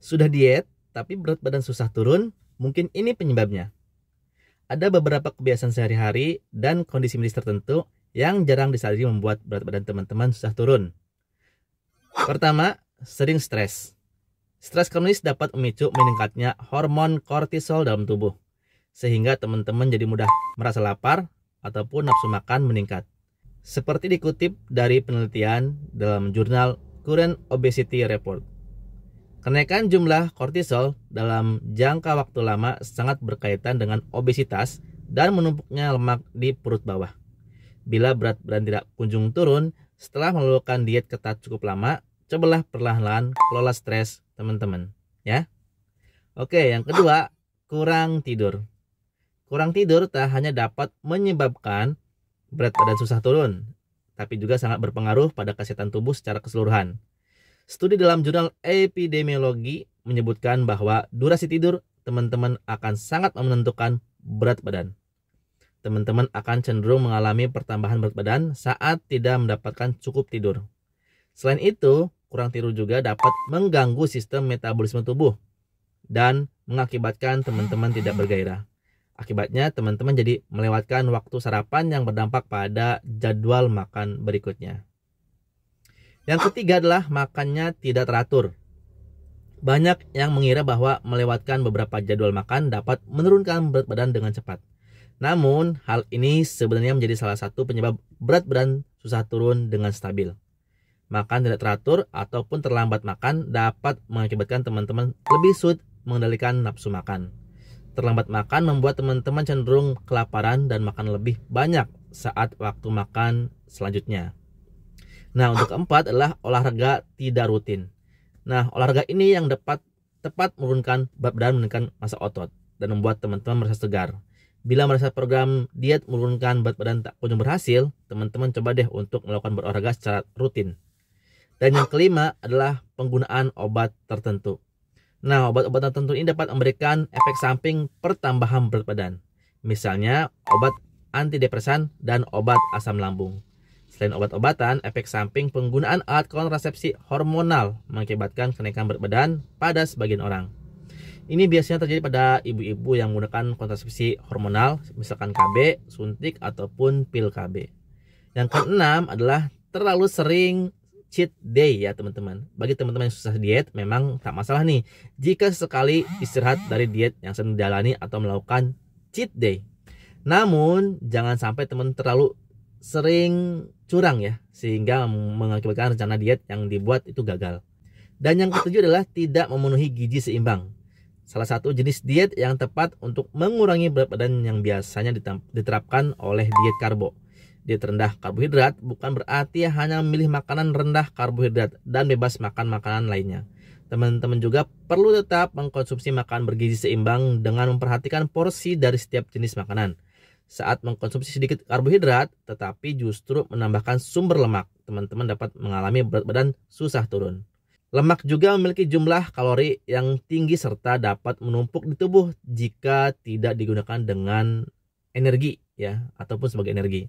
Sudah diet, tapi berat badan susah turun, mungkin ini penyebabnya. Ada beberapa kebiasaan sehari-hari dan kondisi medis tertentu yang jarang disadari membuat berat badan teman-teman susah turun. Pertama, sering stres. Stres kronis dapat memicu meningkatnya hormon kortisol dalam tubuh, sehingga teman-teman jadi mudah merasa lapar ataupun nafsu makan meningkat. Seperti dikutip dari penelitian dalam jurnal Current Obesity Report. Kenaikan jumlah kortisol dalam jangka waktu lama sangat berkaitan dengan obesitas dan menumpuknya lemak di perut bawah. Bila berat badan tidak kunjung turun, setelah melakukan diet ketat cukup lama, cobalah perlahan-lahan kelola stres, teman-teman. Ya. Oke, yang kedua, kurang tidur. Kurang tidur tak hanya dapat menyebabkan berat badan susah turun, tapi juga sangat berpengaruh pada kesehatan tubuh secara keseluruhan. Studi dalam jurnal epidemiologi menyebutkan bahwa durasi tidur teman-teman akan sangat menentukan berat badan. Teman-teman akan cenderung mengalami pertambahan berat badan saat tidak mendapatkan cukup tidur. Selain itu, kurang tidur juga dapat mengganggu sistem metabolisme tubuh dan mengakibatkan teman-teman tidak bergairah. Akibatnya, teman-teman jadi melewatkan waktu sarapan yang berdampak pada jadwal makan berikutnya. Yang ketiga adalah makannya tidak teratur. Banyak yang mengira bahwa melewatkan beberapa jadwal makan dapat menurunkan berat badan dengan cepat. Namun, hal ini sebenarnya menjadi salah satu penyebab berat badan susah turun dengan stabil. Makan tidak teratur ataupun terlambat makan dapat mengakibatkan teman-teman lebih sulit mengendalikan nafsu makan. Terlambat makan membuat teman-teman cenderung kelaparan dan makan lebih banyak saat waktu makan selanjutnya. Nah, untuk keempat adalah olahraga tidak rutin. Nah, olahraga ini yang dapat tepat menurunkan berat badan menekan masa otot dan membuat teman-teman merasa segar. Bila merasa program diet menurunkan berat badan tak kunjung berhasil, teman-teman coba deh untuk melakukan berolahraga secara rutin. Dan yang kelima adalah penggunaan obat tertentu. Nah, obat-obat tertentu ini dapat memberikan efek samping pertambahan berat badan. Misalnya, obat antidepresan dan obat asam lambung. Selain obat-obatan, efek samping penggunaan alat kontrasepsi hormonal mengakibatkan kenaikan berat badan pada sebagian orang. Ini biasanya terjadi pada ibu-ibu yang menggunakan kontrasepsi hormonal, misalkan KB, suntik, ataupun pil KB. Yang keenam adalah terlalu sering cheat day ya teman-teman. Bagi teman-teman yang susah diet memang tak masalah nih jika sekali istirahat dari diet yang sedang dijalani atau melakukan cheat day. Namun jangan sampai teman terlalu sering curang ya sehingga mengakibatkan rencana diet yang dibuat itu gagal. Dan yang ketujuh adalah tidak memenuhi gizi seimbang. Salah satu jenis diet yang tepat untuk mengurangi berat badan yang biasanya diterapkan oleh diet karbo. Diet rendah karbohidrat bukan berarti hanya memilih makanan rendah karbohidrat dan bebas makan makanan lainnya. Teman-teman juga perlu tetap mengkonsumsi makanan bergizi seimbang dengan memperhatikan porsi dari setiap jenis makanan saat mengkonsumsi sedikit karbohidrat tetapi justru menambahkan sumber lemak. Teman-teman dapat mengalami berat badan susah turun. Lemak juga memiliki jumlah kalori yang tinggi serta dapat menumpuk di tubuh jika tidak digunakan dengan energi ya ataupun sebagai energi.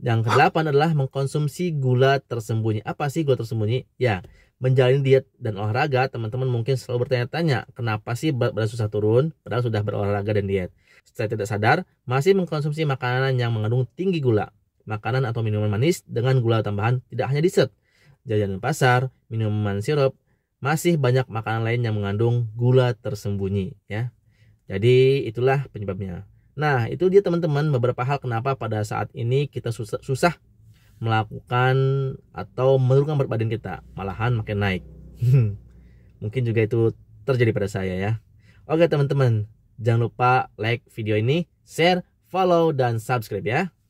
Yang kedelapan adalah mengkonsumsi gula tersembunyi. Apa sih gula tersembunyi? Ya, menjalani diet dan olahraga, teman-teman mungkin selalu bertanya-tanya, kenapa sih berat badan susah turun padahal sudah berolahraga dan diet? Secara tidak sadar, masih mengkonsumsi makanan yang mengandung tinggi gula, makanan atau minuman manis dengan gula tambahan tidak hanya dessert, jajanan pasar, minuman sirup, masih banyak makanan lain yang mengandung gula tersembunyi ya. Jadi itulah penyebabnya. Nah, itu dia teman-teman beberapa hal kenapa pada saat ini kita susah, susah melakukan atau menurunkan berat badan kita malahan makin naik mungkin juga itu terjadi pada saya ya oke teman-teman jangan lupa like video ini share follow dan subscribe ya